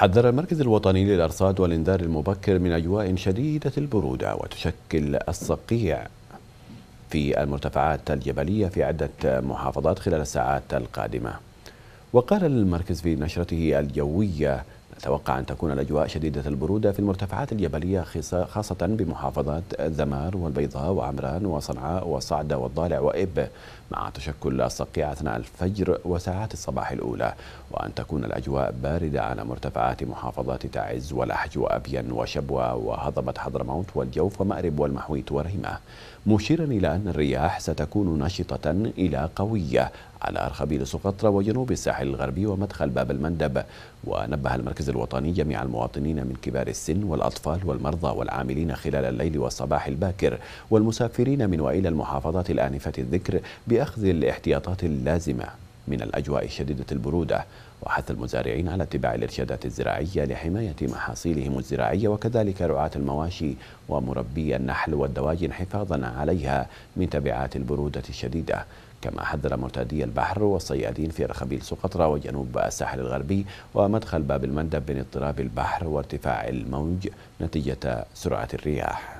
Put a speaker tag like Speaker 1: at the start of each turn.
Speaker 1: حذر المركز الوطني للأرصاد والإنذار المبكر من أجواء شديدة البرودة وتشكل الصقيع في المرتفعات الجبلية في عدة محافظات خلال الساعات القادمة وقال المركز في نشرته الجوية نتوقع أن تكون الأجواء شديدة البرودة في المرتفعات الجبلية خاصة بمحافظات الذمار والبيضاء وعمران وصنعاء وصعدة والضالع وإب مع تشكل الصقيع أثناء الفجر وساعات الصباح الأولى وأن تكون الأجواء باردة على مرتفعات محافظات تعز والأحج وأبين وشبوة وهضبة حضرموت والجوف ومأرب والمحويت ورهمة مشيرا إلى أن الرياح ستكون نشطة إلى قوية على أرخبيل سقطرى وجنوب الساحل الغربي ومدخل باب المندب ونبه المركز المراكز الوطنية جميع المواطنين من كبار السن والأطفال والمرضى والعاملين خلال الليل والصباح الباكر والمسافرين من وإلى المحافظات الآنفة الذكر بأخذ الاحتياطات اللازمة من الأجواء شديدة البرودة وحث المزارعين على اتباع الإرشادات الزراعية لحماية محاصيلهم الزراعية وكذلك رعاة المواشي ومربي النحل والدواجن حفاظا عليها من تبعات البرودة الشديدة كما حذر مرتادي البحر والصيادين في رخبيل سقطرى وجنوب الساحل الغربي ومدخل باب المندب من اضطراب البحر وارتفاع الموج نتيجة سرعة الرياح